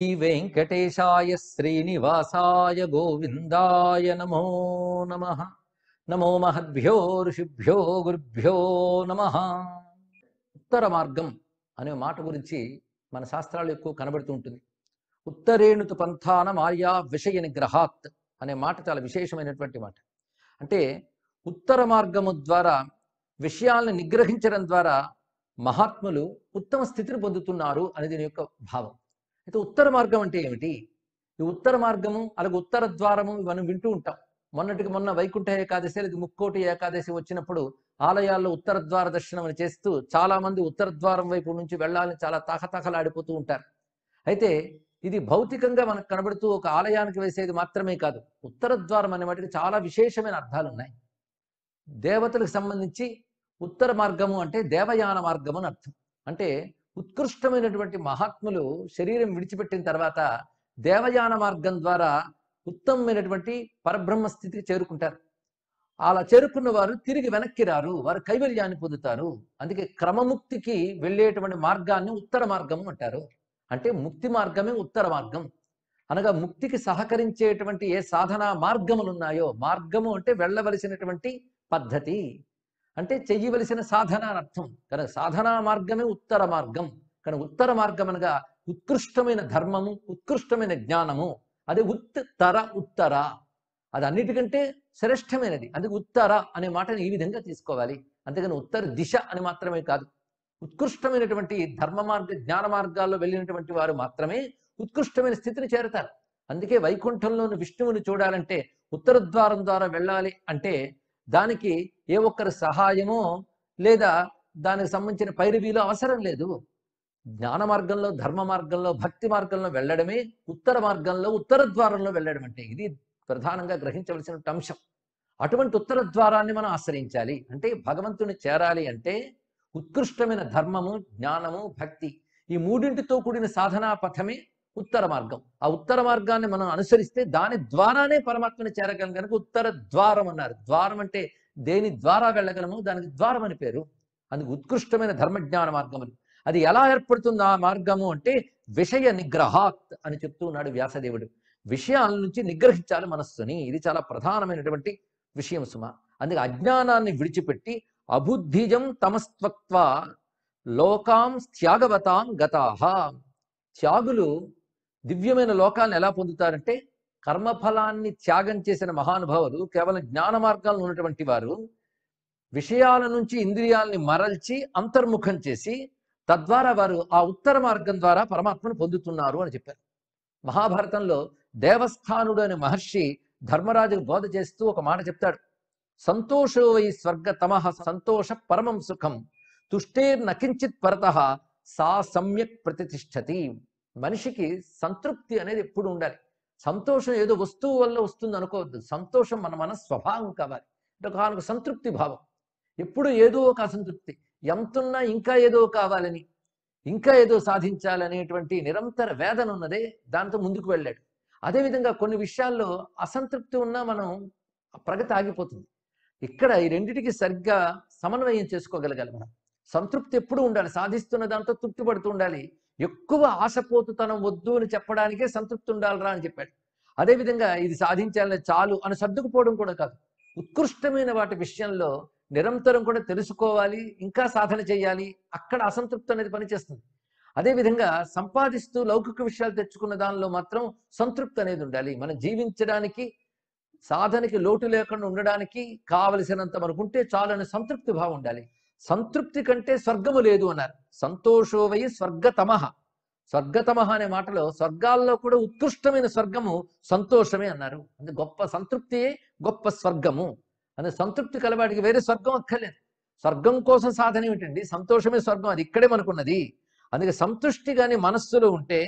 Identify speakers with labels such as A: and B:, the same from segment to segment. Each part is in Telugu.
A: శ్రీ వెంకటేశాయ శ్రీనివాసాయ గోవిందాయ నమో నమ నమో మహద్భ్యో ఋషిభ్యో గురుభ్యో నమ ఉత్తర మార్గం అనే మాట గురించి మన శాస్త్రాలు ఎక్కువ కనబడుతూ ఉంటుంది ఉత్తరేణుతు పంథాన మాయా విషయ నిగ్రహాత్ అనే మాట చాలా విశేషమైనటువంటి మాట అంటే ఉత్తర మార్గము ద్వారా విషయాలను నిగ్రహించడం ద్వారా మహాత్ములు ఉత్తమ స్థితిని పొందుతున్నారు అనేది దీని యొక్క భావం అయితే ఉత్తర మార్గం అంటే ఏమిటి ఈ ఉత్తర మార్గము అలాగే ఉత్తర ద్వారము మనం వింటూ ఉంటాం మొన్నటికి మొన్న వైకుంఠ ఏకాదశి లేదా ముక్కోటి ఏకాదశి వచ్చినప్పుడు ఆలయాల్లో ఉత్తర ద్వార దర్శనం అని చేస్తూ చాలామంది ఉత్తర ద్వారం వైపు నుంచి వెళ్ళాలని చాలా తహతహలాడిపోతూ ఉంటారు అయితే ఇది భౌతికంగా మనకు కనబడుతూ ఒక ఆలయానికి వేసేది మాత్రమే కాదు ఉత్తర ద్వారం అనే వాటికి చాలా విశేషమైన అర్థాలు ఉన్నాయి దేవతలకు సంబంధించి ఉత్తర మార్గము అంటే దేవయాన మార్గము అని అర్థం అంటే ఉత్కృష్టమైనటువంటి మహాత్ములు శరీరం విడిచిపెట్టిన తర్వాత దేవయాన మార్గం ద్వారా ఉత్తమమైనటువంటి పరబ్రహ్మ స్థితికి చేరుకుంటారు అలా చేరుకున్న వారు తిరిగి వెనక్కి రారు వారు కైవల్యాన్ని పొందుతారు అందుకే క్రమముక్తికి వెళ్ళేటువంటి మార్గాన్ని ఉత్తర మార్గం అంటారు అంటే ముక్తి మార్గమే ఉత్తర మార్గం అనగా ముక్తికి సహకరించేటువంటి ఏ సాధన మార్గములు ఉన్నాయో మార్గము అంటే వెళ్ళవలసినటువంటి పద్ధతి అంటే చెయ్యవలసిన సాధన అని అర్థం కనుక సాధనా మార్గమే ఉత్తర మార్గం కనుక ఉత్తర మార్గం అనగా ఉత్కృష్టమైన ధర్మము ఉత్కృష్టమైన జ్ఞానము అదే ఉత్తర ఉత్తర అది అన్నిటికంటే శ్రేష్టమైనది అందుకే ఉత్తర అనే మాటని ఈ విధంగా తీసుకోవాలి అంతేగాని ఉత్తర దిశ అని మాత్రమే కాదు ఉత్కృష్టమైనటువంటి ధర్మ మార్గ జ్ఞాన మార్గాల్లో వెళ్ళినటువంటి వారు మాత్రమే ఉత్కృష్టమైన స్థితిని చేరతారు అందుకే వైకుంఠంలోని విష్ణువుని చూడాలంటే ఉత్తర ద్వారం ద్వారా వెళ్ళాలి అంటే దానికి ఏ ఒక్కరి సహాయమో లేదా దానికి సంబంధించిన పైరువీలో అవసరం లేదు జ్ఞాన మార్గంలో ధర్మ మార్గంలో భక్తి మార్గంలో వెళ్ళడమే ఉత్తర మార్గంలో ఉత్తర ద్వారంలో వెళ్ళడం అంటే ఇది ప్రధానంగా గ్రహించవలసిన అంశం అటువంటి ఉత్తర ద్వారాన్ని మనం ఆశ్రయించాలి అంటే భగవంతుని చేరాలి అంటే ఉత్కృష్టమైన ధర్మము జ్ఞానము భక్తి ఈ మూడింటితో కూడిన సాధనా పథమే ఉత్తర మార్గం ఆ ఉత్తర మార్గాన్ని మనం అనుసరిస్తే దాని ద్వారానే పరమాత్మని చేరగలం కనుక ఉత్తర ద్వారం అన్నారు ద్వారం అంటే దేని ద్వారా వెళ్ళగలము దానికి ద్వారం అని పేరు అందుకు ఉత్కృష్టమైన ధర్మజ్ఞాన మార్గం అని అది ఎలా ఏర్పడుతుంది ఆ మార్గము అంటే విషయ నిగ్రహాత్ అని చెప్తూ ఉన్నాడు వ్యాసదేవుడు విషయాల నుంచి నిగ్రహించాలి మనస్సుని ఇది చాలా ప్రధానమైనటువంటి విషయం సుమ అందుకే అజ్ఞానాన్ని విడిచిపెట్టి అబుద్ధిజం తమస్త్వత్వ లోకాం త్యాగవతాం గతాహ త్యాగులు దివ్యమైన లోకాలను ఎలా పొందుతారంటే కర్మఫలాన్ని త్యాగం చేసిన మహానుభావులు కేవలం జ్ఞాన మార్గాలను ఉన్నటువంటి వారు విషయాల నుంచి ఇంద్రియాలని మరల్చి అంతర్ముఖం చేసి తద్వారా వారు ఆ ఉత్తర మార్గం ద్వారా పరమాత్మను పొందుతున్నారు అని చెప్పారు మహాభారతంలో దేవస్థానుడు అనే మహర్షి ధర్మరాజుకు బోధ చేస్తూ ఒక మాట చెప్తాడు సంతోషో వై స్వర్గ తమ సంతోష పరమం సుఖం తుష్టేర్ నకించిత్ పరత సా సమ్యక్ ప్రతిష్టతి మనిషికి సంతృప్తి అనేది ఎప్పుడు ఉండాలి సంతోషం ఏదో వస్తువు వల్ల వస్తుంది అనుకోవద్దు సంతోషం మన మన స్వభావం కావాలి అంటే ఒక సంతృప్తి భావం ఎప్పుడు ఏదో ఒక అసంతృప్తి ఎంతున్నా ఇంకా ఏదో కావాలని ఇంకా ఏదో సాధించాలనేటువంటి నిరంతర వేదన ఉన్నదే దాంతో ముందుకు వెళ్ళాడు అదేవిధంగా కొన్ని విషయాల్లో అసంతృప్తి ఉన్నా మనం ప్రగతి ఆగిపోతుంది ఇక్కడ ఈ రెండింటికి సరిగ్గా సమన్వయం చేసుకోగలగాలి మనం సంతృప్తి ఎప్పుడు ఉండాలి సాధిస్తున్న దాంతో తృప్తి పడుతూ ఉండాలి ఎక్కువ ఆశపోతుతనం వద్దు అని చెప్పడానికే సంతృప్తి ఉండాలరా అని చెప్పాడు అదేవిధంగా ఇది సాధించాలని చాలు అని సర్దుకుపోవడం కూడా కాదు ఉత్కృష్టమైన వాటి విషయంలో నిరంతరం కూడా తెలుసుకోవాలి ఇంకా సాధన చేయాలి అక్కడ అసంతృప్తి అనేది పనిచేస్తుంది అదేవిధంగా సంపాదిస్తూ లౌకిక విషయాలు తెచ్చుకున్న దానిలో మాత్రం సంతృప్తి అనేది ఉండాలి మనం జీవించడానికి సాధనకి లోటు లేకుండా ఉండడానికి కావలసినంత మనకుంటే చాలు అనే సంతృప్తి భావం ఉండాలి సంతృప్తి కంటే స్వర్గము లేదు అన్నారు సంతోషోవై స్వర్గతమ స్వర్గతమ అనే మాటలో స్వర్గాల్లో కూడా ఉత్కృష్టమైన స్వర్గము సంతోషమే అన్నారు అంటే గొప్ప సంతృప్తియే గొప్ప స్వర్గము అనే సంతృప్తి కలవాడికి వేరే స్వర్గం అక్కర్లేదు స్వర్గం కోసం సాధన ఏమిటండి సంతోషమే స్వర్గం అది ఇక్కడే మనకున్నది అందుకే సంతృష్టి కానీ మనస్సులో ఉంటే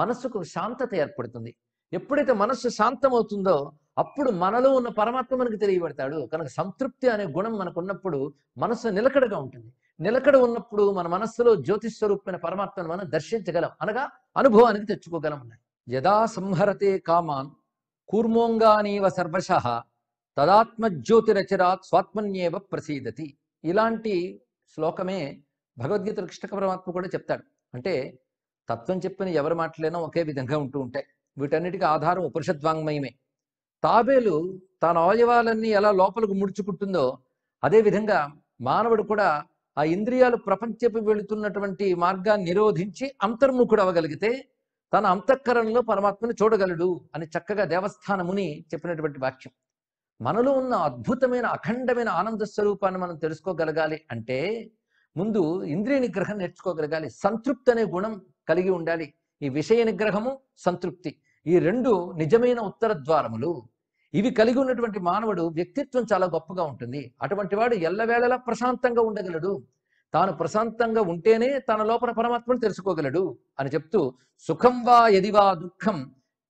A: మనస్సుకు శాంతత ఏర్పడుతుంది ఎప్పుడైతే మనస్సు శాంతమవుతుందో అప్పుడు మనలో ఉన్న పరమాత్మ మనకు తెలియబడతాడు కనుక సంతృప్తి అనే గుణం మనకున్నప్పుడు మనసు నిలకడగా ఉంటుంది నిలకడ ఉన్నప్పుడు మన మనస్సులో జ్యోతిస్వరూపమైన పరమాత్మను మనం దర్శించగలం అనగా అనుభవానికి తెచ్చుకోగలం అన్నాడు యదా సంహరతే కామాన్ కూర్మోంగానీవ సర్వశ తదాత్మజ్యోతిరచరాత్ స్వాత్మన్యేవ ప్రసీదతి ఇలాంటి శ్లోకమే భగవద్గీత కృష్ణ పరమాత్మ కూడా చెప్తాడు అంటే తత్వం చెప్పిన ఎవరి మాటలైనా ఒకే విధంగా ఉంటూ ఉంటాయి వీటన్నిటికీ ఆధారం ఉపనిషద్వాంగ్మయమే తాబేలు తన అవయవాలన్నీ ఎలా లోపలకు ముడుచుకుంటుందో అదేవిధంగా మానవుడు కూడా ఆ ఇంద్రియాలు ప్రపంచపు వెళుతున్నటువంటి మార్గాన్ని నిరోధించి అంతర్ముఖుడు అవ్వగలిగితే తన అంతఃకరణలో పరమాత్మను చూడగలడు అని చక్కగా దేవస్థానముని చెప్పినటువంటి వాక్యం మనలో ఉన్న అద్భుతమైన అఖండమైన ఆనంద స్వరూపాన్ని మనం తెలుసుకోగలగాలి అంటే ముందు ఇంద్రియ నిగ్రహం నేర్చుకోగలగాలి సంతృప్తి అనే గుణం కలిగి ఉండాలి ఈ విషయ నిగ్రహము సంతృప్తి ఈ రెండు నిజమైన ఉత్తర ద్వారములు ఇవి కలిగి ఉన్నటువంటి మానవుడు వ్యక్తిత్వం చాలా గొప్పగా ఉంటుంది అటువంటి వాడు ఎల్లవేళలా ప్రశాంతంగా ఉండగలడు తాను ప్రశాంతంగా ఉంటేనే తన లోపల పరమాత్మను తెలుసుకోగలడు అని చెప్తూ సుఖం వా ఎదివా దుఃఖం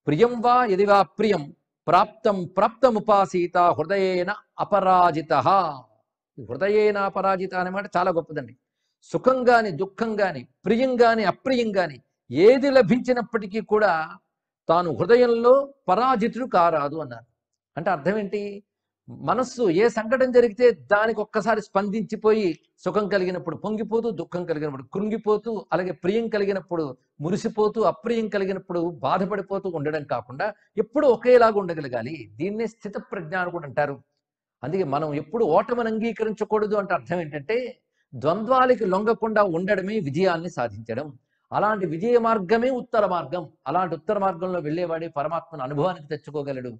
A: ప్రియం వా ఎదివా ప్రియం ప్రాప్తం ప్రాప్తముపాసీత హృదయేన అపరాజిత హృదయేన అపరాజిత అనే మాట చాలా గొప్పదండి సుఖం గాని దుఃఖం గాని ప్రియం గాని అప్రియం గాని ఏది లభించినప్పటికీ కూడా తాను హృదయంలో పరాజితుడు కారాదు అన్నారు అంటే అర్థం ఏంటి మనస్సు ఏ సంకటం జరిగితే దానికి ఒక్కసారి స్పందించిపోయి సుఖం కలిగినప్పుడు పొంగిపోతూ దుఃఖం కలిగినప్పుడు కృంగిపోతూ అలాగే ప్రియం కలిగినప్పుడు మురిసిపోతూ అప్రియం కలిగినప్పుడు బాధపడిపోతూ ఉండడం కాకుండా ఎప్పుడు ఒకేలాగా ఉండగలగాలి దీన్నే స్థిత ప్రజ్ఞ అని కూడా అంటారు అందుకే మనం ఎప్పుడు ఓటమిని అంగీకరించకూడదు అంటే అర్థం ఏంటంటే ద్వంద్వాలకి లొంగకుండా ఉండడమే విజయాన్ని సాధించడం అలాంటి విజయ మార్గమే ఉత్తర మార్గం అలాంటి ఉత్తర మార్గంలో వెళ్ళేవాడే పరమాత్మను అనుభవానికి తెచ్చుకోగలడు